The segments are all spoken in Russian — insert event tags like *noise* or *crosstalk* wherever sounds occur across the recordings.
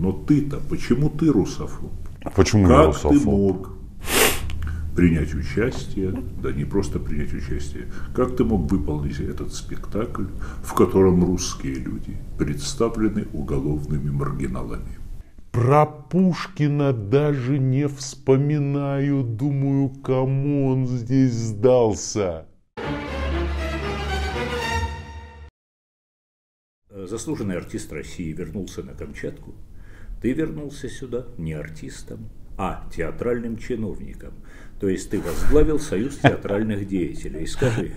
Но ты-то, почему ты русофоб? А почему как я русофоб? ты мог принять участие, да не просто принять участие, как ты мог выполнить этот спектакль, в котором русские люди представлены уголовными маргиналами? Про Пушкина даже не вспоминаю, думаю, кому он здесь сдался. Заслуженный артист России вернулся на Камчатку ты вернулся сюда не артистом, а театральным чиновником. То есть ты возглавил союз театральных деятелей. Скажи,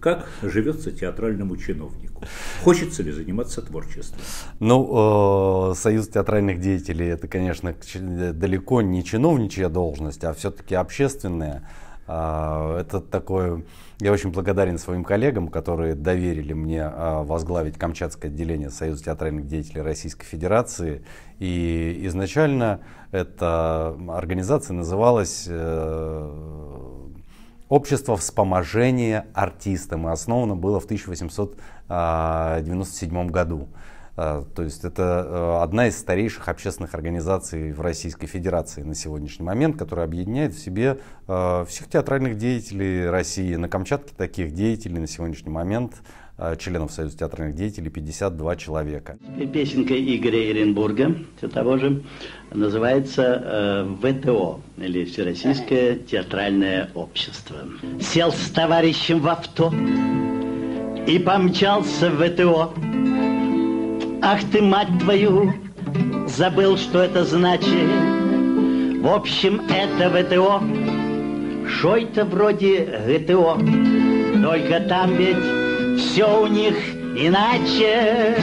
как живется театральному чиновнику? Хочется ли заниматься творчеством? Ну, э, союз театральных деятелей это, конечно, далеко не чиновничья должность, а все-таки общественная. А, это такое... Я очень благодарен своим коллегам, которые доверили мне а, возглавить Камчатское отделение Союза театральных деятелей Российской Федерации. И изначально эта организация называлась э, Общество вспоможения артистам и основано было в 1897 а, году. А, то есть это э, одна из старейших общественных организаций в Российской Федерации на сегодняшний момент, которая объединяет в себе э, всех театральных деятелей России. На Камчатке таких деятелей на сегодняшний момент э, членов Союза театральных деятелей 52 человека. Песенка Игоря Иренбурга, все того же, называется э, ВТО, или Всероссийское театральное общество. Сел с товарищем в авто и помчался в ВТО. Ах ты, мать твою, забыл, что это значит. В общем, это ВТО, шо то вроде ГТО. Только там ведь все у них иначе.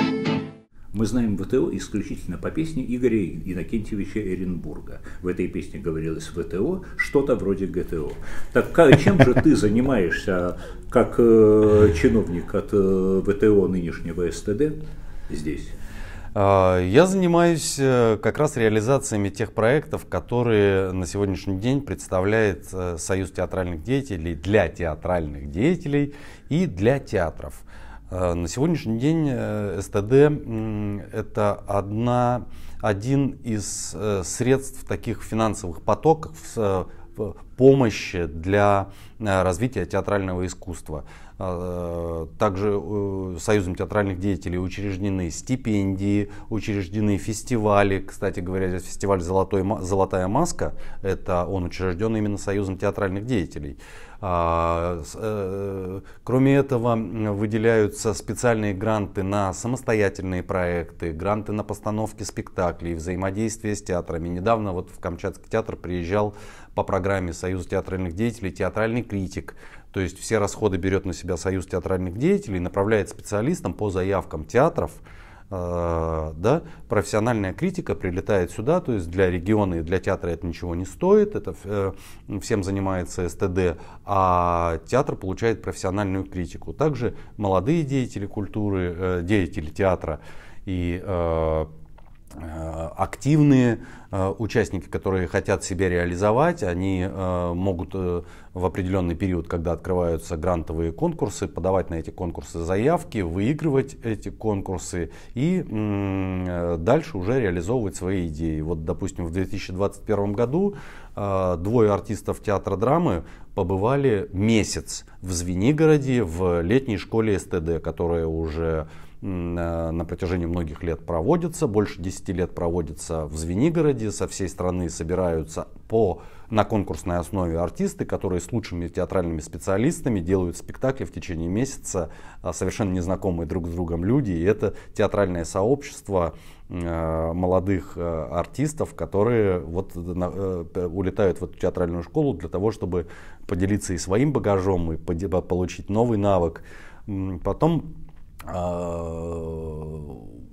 Мы знаем ВТО исключительно по песне Игоря Иннокентьевича Эренбурга. В этой песне говорилось ВТО, что-то вроде ГТО. Так чем же ты занимаешься как э, чиновник от э, ВТО нынешнего СТД здесь? А, я занимаюсь э, как раз реализациями тех проектов, которые на сегодняшний день представляет э, Союз театральных деятелей для театральных деятелей и для театров. Э, на сегодняшний день СТД это одна, один из средств таких финансовых потоков в помощи для развития театрального искусства. А, также э, Союзом театральных деятелей учреждены стипендии, учреждены фестивали. Кстати говоря, здесь фестиваль «Золотой, «Золотая маска» — это он учрежден именно Союзом театральных деятелей. А, э, кроме этого, выделяются специальные гранты на самостоятельные проекты, гранты на постановки спектаклей, взаимодействие с театрами. Недавно вот в Камчатский театр приезжал по программе Союз театральных деятелей театральный критик. То есть все расходы берет на себя Союз театральных деятелей, направляет специалистам по заявкам театров. Э, да, профессиональная критика прилетает сюда, то есть для региона и для театра это ничего не стоит, это э, всем занимается СТД, а театр получает профессиональную критику. Также молодые деятели культуры, э, деятели театра и Э, активные э, участники, которые хотят себя реализовать, они э, могут в определенный период, когда открываются грантовые конкурсы, подавать на эти конкурсы заявки, выигрывать эти конкурсы и дальше уже реализовывать свои идеи. Вот, допустим, в 2021 году двое артистов театра драмы побывали месяц в Звенигороде в летней школе СТД, которая уже Э, на протяжении многих лет проводится, больше 10 лет проводится в Звенигороде, со всей страны собираются по, на конкурсной основе артисты, которые с лучшими театральными специалистами делают спектакли в течение месяца, а совершенно незнакомые друг с другом люди, и это театральное сообщество э, молодых э, артистов, которые вот улетают в эту театральную школу для того, чтобы поделиться и своим багажом, и получить новый навык. Потом а,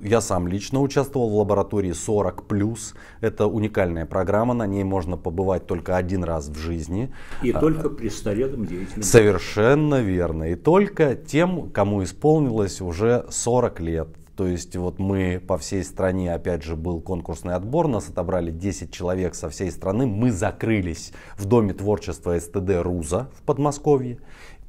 я сам лично участвовал в лаборатории 40 ⁇ Это уникальная программа, на ней можно побывать только один раз в жизни. И а, только при престарелым деятелям. Совершенно верно. И только тем, кому исполнилось уже 40 лет. То есть вот мы по всей стране, опять же, был конкурсный отбор, нас отобрали 10 человек со всей страны, мы закрылись в Доме творчества СТД РУЗа в Подмосковье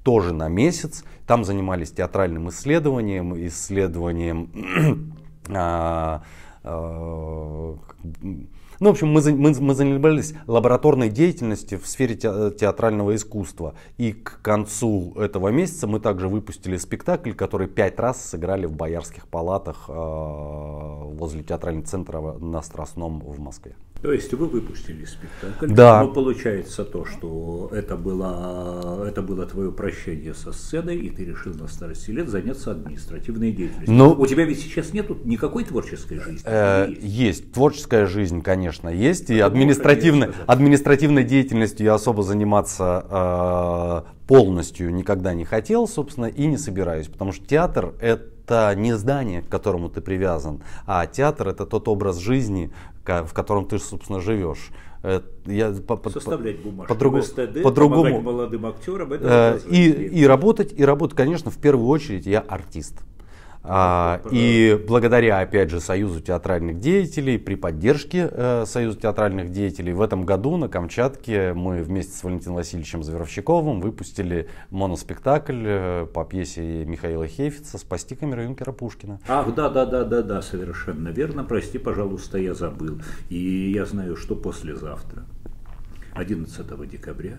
тоже на месяц. Там занимались театральным исследованием, исследованием... *clears throat* А, а, ну, в общем, мы, мы, мы занимались лабораторной деятельностью в сфере театрального искусства. И к концу этого месяца мы также выпустили спектакль, который пять раз сыграли в боярских палатах а, возле театрального центра на Страстном в Москве. То есть вы выпустили спектакль, да. но получается то, что это было, это было твое прощение со сценой, и ты решил на старости лет заняться административной деятельностью. Ну, У тебя ведь сейчас нет никакой творческой жизни? есть. Э, есть, творческая жизнь, конечно, есть, и ну, административной, административной деятельностью я особо заниматься э, полностью никогда не хотел, собственно, и не собираюсь, потому что театр это это не здание, к которому ты привязан, а театр это тот образ жизни, в котором ты, собственно, живешь. Э, я, по, Составлять бумажки, по, другу, СТД, по другому, молодым актерам. Это э, и, и работать, и работать, конечно, в первую очередь я артист. А, и благодаря, опять же, Союзу театральных деятелей, при поддержке э, Союза театральных деятелей, в этом году на Камчатке мы вместе с Валентином Васильевичем Зверовщиковым выпустили моноспектакль э, по пьесе Михаила Хейфица «Спасти камеру Юнкера Пушкина». Ах, да, да, да, да, да, совершенно верно. Прости, пожалуйста, я забыл. И я знаю, что послезавтра, 11 декабря,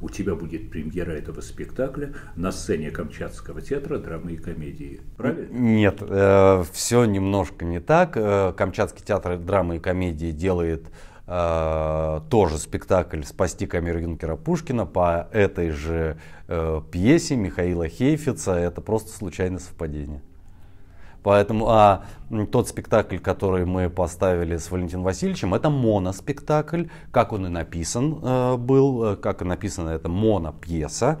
у тебя будет премьера этого спектакля на сцене Камчатского театра драмы и комедии. Правильно? Нет, э, все немножко не так. Э, Камчатский театр драмы и комедии делает э, тоже спектакль «Спасти камеру Юнкера Пушкина» по этой же э, пьесе Михаила Хейфица. Это просто случайное совпадение. Поэтому а, тот спектакль, который мы поставили с Валентином Васильевичем, это моноспектакль, как он и написан э, был, э, как и написана это монопьеса.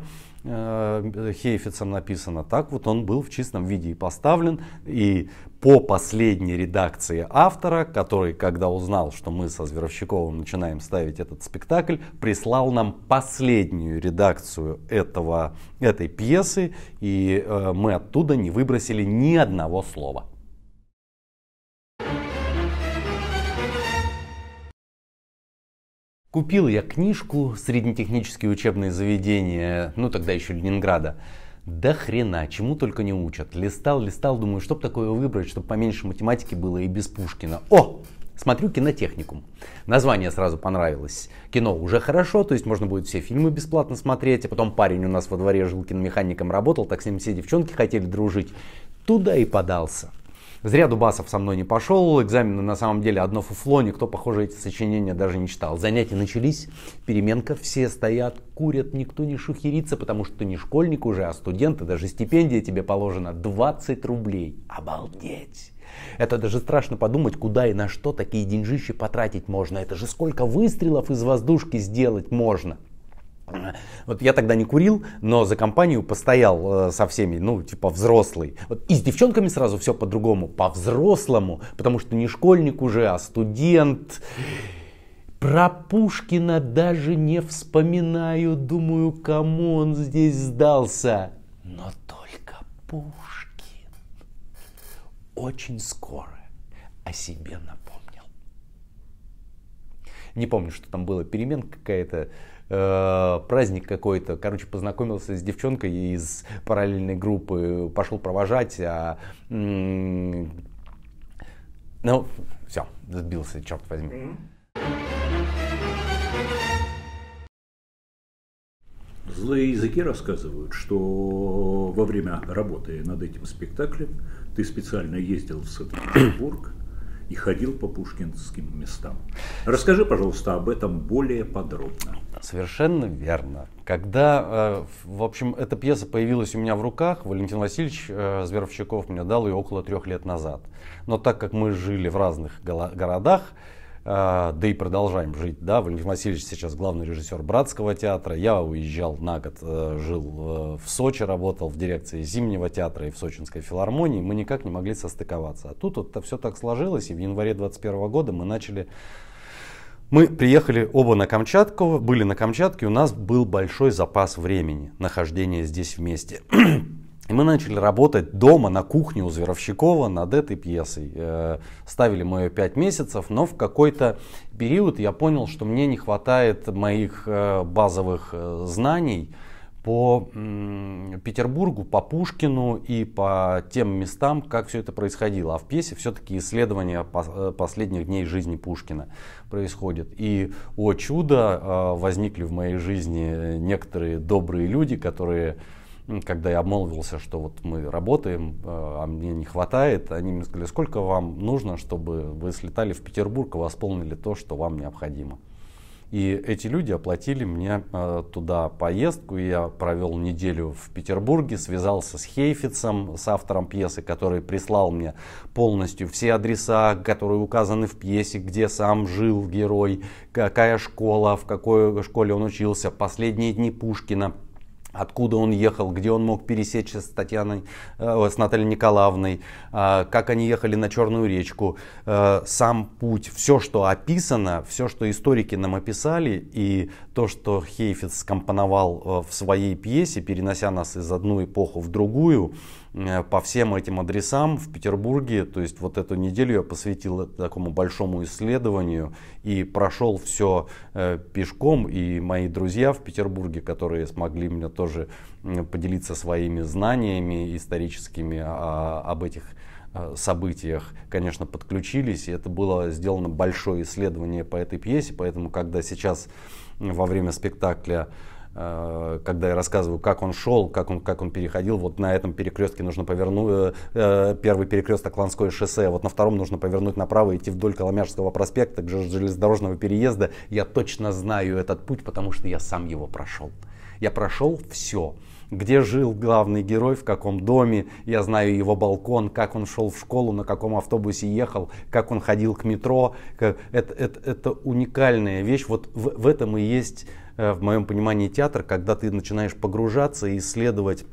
Э, хейфицем написано, так вот он был в чистом виде и поставлен. И по последней редакции автора, который, когда узнал, что мы со Зверовщиковым начинаем ставить этот спектакль, прислал нам последнюю редакцию этого, этой пьесы, и э, мы оттуда не выбросили ни одного слова. Купил я книжку «Среднетехнические учебные заведения», ну тогда еще Ленинграда. Да хрена, чему только не учат. Листал, листал, думаю, чтоб такое выбрать, чтобы поменьше математики было и без Пушкина. О, смотрю кинотехникум. Название сразу понравилось. Кино уже хорошо, то есть можно будет все фильмы бесплатно смотреть. А потом парень у нас во дворе жил киномехаником, работал, так с ним все девчонки хотели дружить. Туда и подался. Зря Дубасов со мной не пошел, экзамены на самом деле одно фуфло, никто, похоже, эти сочинения даже не читал. Занятия начались, переменка, все стоят, курят, никто не шухерится, потому что ты не школьник уже, а студент, и даже стипендия тебе положена 20 рублей. Обалдеть! Это даже страшно подумать, куда и на что такие деньжищи потратить можно. Это же сколько выстрелов из воздушки сделать можно. Вот я тогда не курил, но за компанию постоял э, со всеми, ну, типа взрослый. Вот и с девчонками сразу все по-другому, по-взрослому, потому что не школьник уже, а студент. Про Пушкина даже не вспоминаю, думаю, кому он здесь сдался. Но только Пушкин очень скоро о себе напомнил. Не помню, что там было, перемен какая-то, Э, праздник какой-то. Короче, познакомился с девчонкой из параллельной группы, пошел провожать, а... ну, все, сбился, черт возьми. Злые языки рассказывают, что во время работы над этим спектаклем ты специально ездил в Санкт-Петербург, и ходил по пушкинским местам. Расскажи, пожалуйста, об этом более подробно. Совершенно верно. Когда, э, в общем, эта пьеса появилась у меня в руках, Валентин Васильевич э, Зверовщиков мне дал ее около трех лет назад. Но так как мы жили в разных городах, а, да и продолжаем жить, да, Валентин Васильевич сейчас главный режиссер Братского театра, я уезжал на год, э, жил э, в Сочи, работал в дирекции Зимнего театра и в Сочинской филармонии, мы никак не могли состыковаться, а тут вот все так сложилось, и в январе 21 года мы начали мы приехали оба на Камчатку, были на Камчатке, у нас был большой запас времени нахождения здесь вместе. *clears throat* И мы начали работать дома на кухне у Зверовщикова над этой пьесой. Э, ставили мы ее 5 месяцев, но в какой-то период я понял, что мне не хватает моих э, базовых э, знаний по Петербургу, по Пушкину и по тем местам, как все это происходило. А в пьесе все-таки исследование последних дней жизни Пушкина происходит. И, о чудо, возникли в моей жизни некоторые добрые люди, которые когда я обмолвился, что вот мы работаем, э, а мне не хватает, они мне сказали, сколько вам нужно, чтобы вы слетали в Петербург и восполнили то, что вам необходимо. И эти люди оплатили мне э, туда поездку, я провел неделю в Петербурге, связался с Хейфицем, с автором пьесы, который прислал мне полностью все адреса, которые указаны в пьесе, где сам жил герой, какая школа, в какой школе он учился, последние дни Пушкина – откуда он ехал, где он мог пересечься с Татьяной, э, с Натальей Николаевной, э, как они ехали на Черную речку, э, сам путь, все, что описано, все, что историки нам описали, и то, что Хейфиц скомпоновал в своей пьесе, перенося нас из одну эпоху в другую, Э, по всем этим адресам в Петербурге. То есть вот эту неделю я посвятил такому большому исследованию и прошел все э, пешком. И мои друзья в Петербурге, которые смогли мне тоже поделиться своими знаниями историческими об этих э, событиях, конечно, подключились. И это было сделано большое исследование по этой пьесе. Поэтому, когда сейчас во время спектакля Э, когда я рассказываю, как он шел, как он, как он переходил, вот на этом перекрестке нужно повернуть, э, э, первый перекресток Ланское шоссе, вот на втором нужно повернуть направо, идти вдоль Коломяжского проспекта, к железнодорожного переезда. Я точно знаю этот путь, потому что я сам его прошел. Я прошел все где жил главный герой, в каком доме, я знаю его балкон, как он шел в школу, на каком автобусе ехал, как он ходил к метро. Это, это, это уникальная вещь. Вот в, в этом и есть, э, в моем понимании, театр, когда ты начинаешь погружаться и исследовать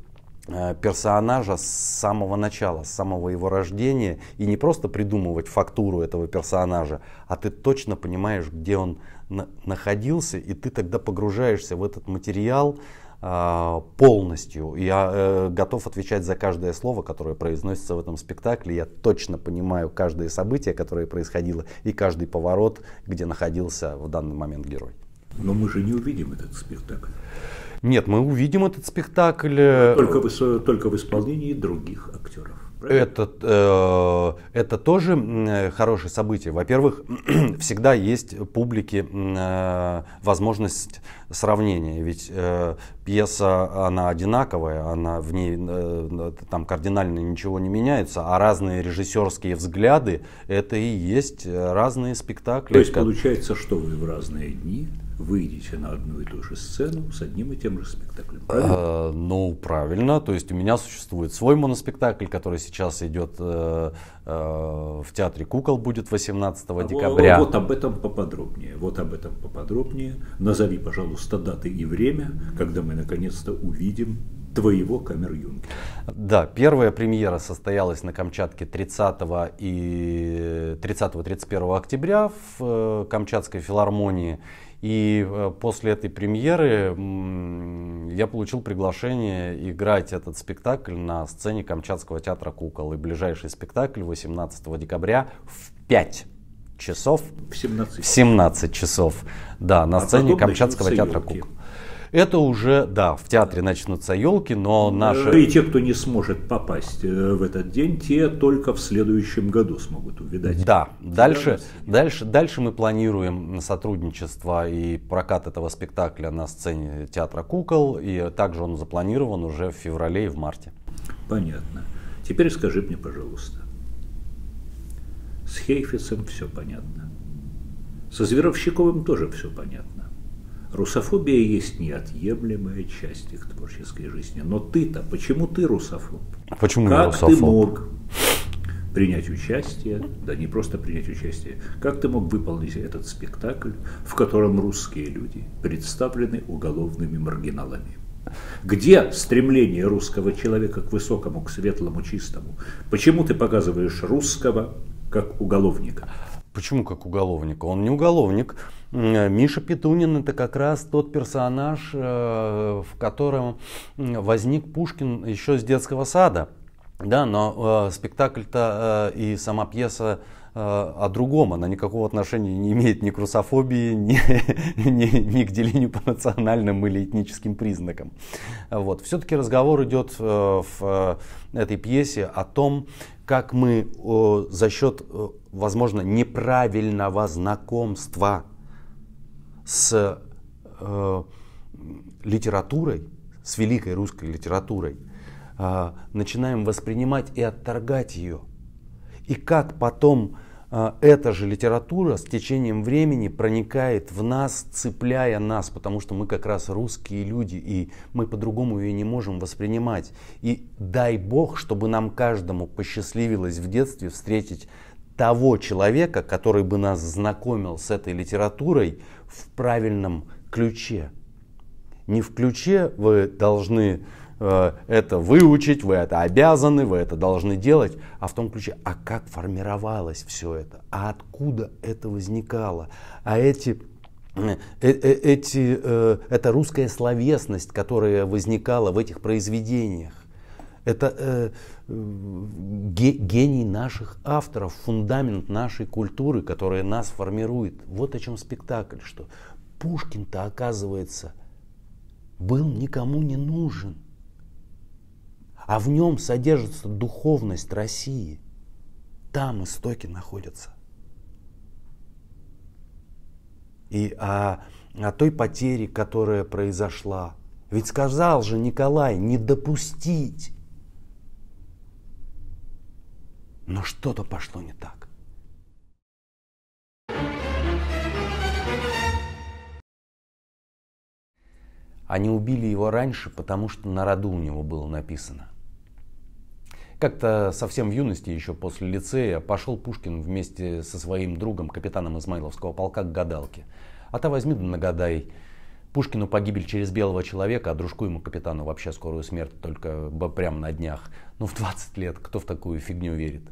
э, персонажа с самого начала, с самого его рождения, и не просто придумывать фактуру этого персонажа, а ты точно понимаешь, где он на- находился, и ты тогда погружаешься в этот материал, а, полностью. Я э, готов отвечать за каждое слово, которое произносится в этом спектакле. Я точно понимаю каждое событие, которое происходило, и каждый поворот, где находился в данный момент герой. Но мы же не увидим этот спектакль. Нет, мы увидим этот спектакль. Только э, в, только в исполнении других актеров. Это, э, это тоже э, хорошее событие. Во-первых, *clears throat* всегда есть публике э, возможность сравнения. Ведь пьеса, она одинаковая, она в ней там кардинально ничего не меняется, а разные режиссерские взгляды, это и есть разные спектакли. То есть получается, что вы в разные дни выйдете на одну и ту же сцену с одним и тем же спектаклем. А, правильно? Э, ну, правильно. То есть у меня существует свой моноспектакль, который сейчас идет э, э, в Театре кукол, будет 18 а декабря. Вот, вот об этом поподробнее. Вот об этом поподробнее. Назови, пожалуйста, даты и время, когда мы наконец-то увидим твоего камер Юнги. Да, первая премьера состоялась на Камчатке 30 и 30-31 октября в э, Камчатской филармонии. И э, после этой премьеры я получил приглашение играть этот спектакль на сцене Камчатского театра кукол. И ближайший спектакль 18 декабря в 5 часов. В 17. В 17 часов. Да, на а сцене Камчатского театра елки. кукол это уже, да, в театре начнутся елки, но наши... И те, кто не сможет попасть э, в этот день, те только в следующем году смогут увидать. Да, дальше, дальше, дальше мы планируем сотрудничество и прокат этого спектакля на сцене театра кукол, и также он запланирован уже в феврале и в марте. Понятно. Теперь скажи мне, пожалуйста, с Хейфисом все понятно. Со Зверовщиковым тоже все понятно. Русофобия есть неотъемлемая часть их творческой жизни. Но ты-то, почему ты русофоб? А почему как русофоб? ты мог принять участие, да не просто принять участие, как ты мог выполнить этот спектакль, в котором русские люди представлены уголовными маргиналами? Где стремление русского человека к высокому, к светлому, чистому? Почему ты показываешь русского как уголовника? Почему как уголовника? Он не уголовник. Э, Миша Петунин это как раз тот персонаж, э, в котором возник Пушкин еще с детского сада. Да, но э, спектакль-то э, и сама пьеса э, о другом, она никакого отношения не имеет ни к русофобии, *laughs* ни, ни, ни к делению по национальным или этническим признакам. Вот. Все-таки разговор идет э, в э, этой пьесе о том, как мы о, за счет, возможно, неправильного знакомства с э, литературой, с великой русской литературой, э, начинаем воспринимать и отторгать ее. И как потом а, эта же литература с течением времени проникает в нас, цепляя нас, потому что мы как раз русские люди, и мы по-другому ее не можем воспринимать. И дай бог, чтобы нам каждому посчастливилось в детстве встретить того человека, который бы нас знакомил с этой литературой в правильном ключе. Не в ключе вы должны Э, это выучить, вы это обязаны, вы это должны делать, а в том ключе, а как формировалось все это, а откуда это возникало, а эти э, э, эти, э, эта русская словесность, которая возникала в этих произведениях, это э, ге, гений наших авторов, фундамент нашей культуры, которая нас формирует. Вот о чем спектакль, что Пушкин-то, оказывается, был никому не нужен а в нем содержится духовность России. Там истоки находятся. И о, о той потере, которая произошла. Ведь сказал же Николай, не допустить. Но что-то пошло не так. Они убили его раньше, потому что на роду у него было написано. Как-то совсем в юности, еще после лицея, пошел Пушкин вместе со своим другом, капитаном Измайловского полка, к гадалке. А то возьми да нагадай. Пушкину погибель через белого человека, а дружку ему, капитану, вообще скорую смерть, только прямо на днях. Ну, в 20 лет кто в такую фигню верит?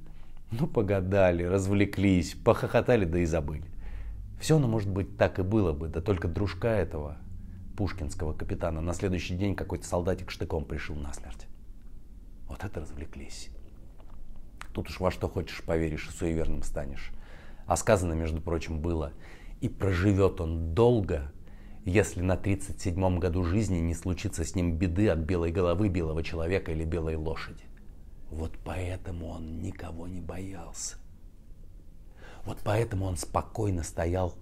Ну, погадали, развлеклись, похохотали, да и забыли. Все, ну, может быть, так и было бы, да только дружка этого пушкинского капитана. На следующий день какой-то солдатик штыком пришел на смерть. Вот это развлеклись. Тут уж во что хочешь поверишь и суеверным станешь. А сказано, между прочим, было. И проживет он долго, если на 37-м году жизни не случится с ним беды от белой головы белого человека или белой лошади. Вот поэтому он никого не боялся. Вот поэтому он спокойно стоял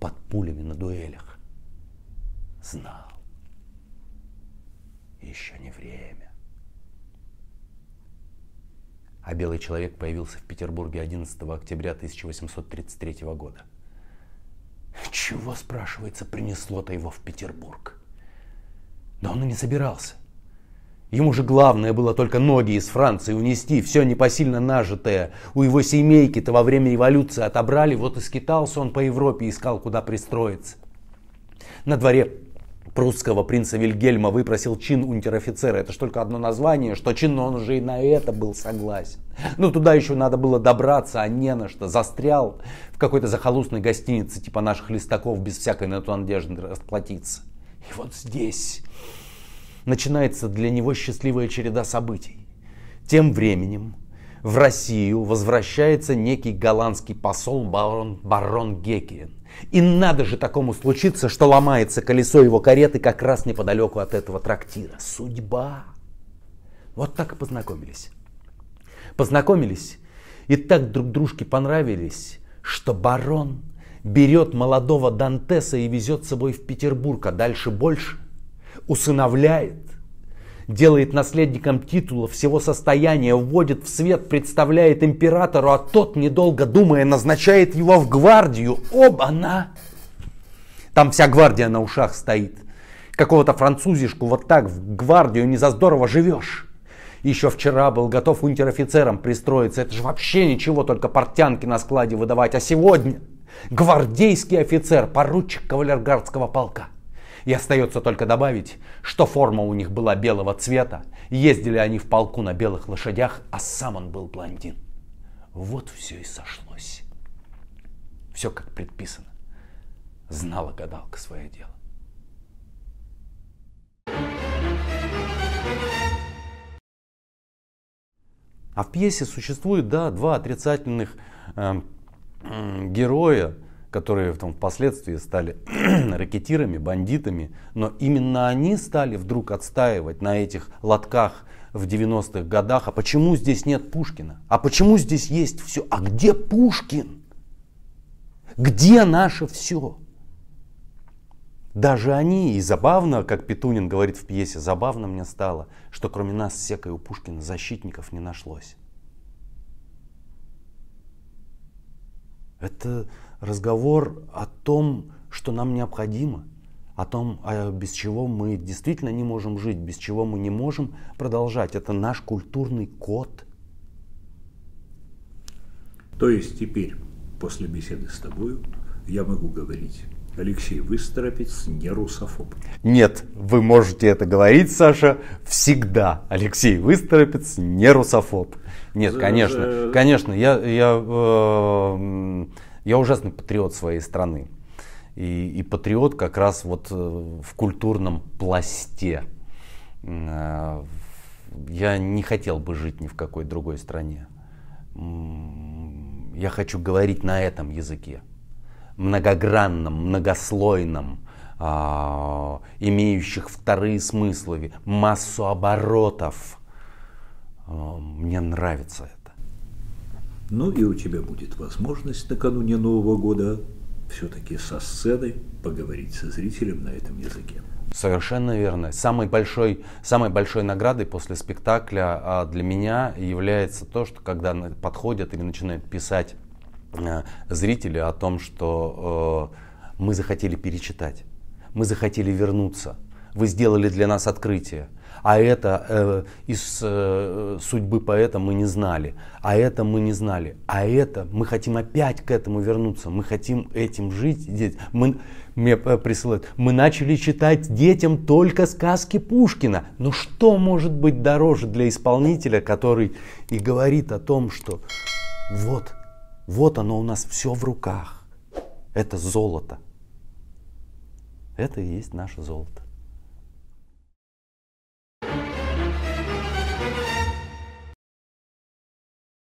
под пулями на дуэлях знал. Еще не время. А белый человек появился в Петербурге 11 октября 1833 года. Чего, спрашивается, принесло-то его в Петербург? Да он и не собирался. Ему же главное было только ноги из Франции унести, все непосильно нажитое. У его семейки-то во время революции отобрали, вот и скитался он по Европе, искал, куда пристроиться. На дворе прусского принца Вильгельма выпросил чин унтер-офицера. Это же только одно название, что чин но он уже и на это был согласен. Ну, туда еще надо было добраться, а не на что. Застрял в какой-то захолустной гостинице, типа наших листаков, без всякой на то надежды расплатиться. И вот здесь начинается для него счастливая череда событий. Тем временем в Россию возвращается некий голландский посол барон, барон Геккин и надо же такому случиться, что ломается колесо его кареты как раз неподалеку от этого трактира. Судьба. Вот так и познакомились. Познакомились и так друг дружке понравились, что барон берет молодого Дантеса и везет с собой в Петербург, а дальше больше. Усыновляет делает наследником титула, всего состояния, вводит в свет, представляет императору, а тот, недолго думая, назначает его в гвардию. Оба-на! Там вся гвардия на ушах стоит. Какого-то французишку вот так в гвардию не за здорово живешь. Еще вчера был готов унтер-офицером пристроиться. Это же вообще ничего, только портянки на складе выдавать. А сегодня гвардейский офицер, поручик кавалергардского полка – и остается только добавить, что форма у них была белого цвета, ездили они в полку на белых лошадях, а сам он был блондин. Вот все и сошлось. Все как предписано. Знала гадалка свое дело. А в пьесе существует, да, два отрицательных э, э, героя – которые там, впоследствии стали *clears throat* ракетирами, бандитами, но именно они стали вдруг отстаивать на этих лотках в 90-х годах, а почему здесь нет Пушкина? А почему здесь есть все? А где Пушкин? Где наше все? Даже они, и забавно, как Петунин говорит в пьесе, забавно мне стало, что кроме нас секой у Пушкина защитников не нашлось. Это разговор о том, что нам необходимо, о том, а без чего мы действительно не можем жить, без чего мы не можем продолжать. Это наш культурный код. То есть теперь, после беседы с тобою, я могу говорить Алексей, вы старопец не русофоб. Нет, вы можете это говорить, Саша, всегда. Алексей, вы старопец не русофоб. Нет, За... конечно, конечно, я, я, э, я ужасный патриот своей страны. И, и патриот как раз вот э, в культурном пласте. Э, я не хотел бы жить ни в какой другой стране. Я хочу говорить на этом языке многогранном, многослойном, э, имеющих вторые смыслы, массу оборотов. Э, мне нравится это. Ну и у тебя будет возможность накануне Нового года все-таки со сцены поговорить со зрителем на этом языке. Совершенно верно. Самой большой, самой большой наградой после спектакля а, для меня является то, что когда подходят или начинают писать Э, зрителя о том, что э, мы захотели перечитать, мы захотели вернуться, вы сделали для нас открытие, а это э, из э, судьбы поэта мы не знали, а это мы не знали, а это мы хотим опять к этому вернуться, мы хотим этим жить. Мы, мне присылают, мы начали читать детям только сказки Пушкина, но ну что может быть дороже для исполнителя, который и говорит о том, что вот вот оно у нас все в руках. Это золото. Это и есть наше золото.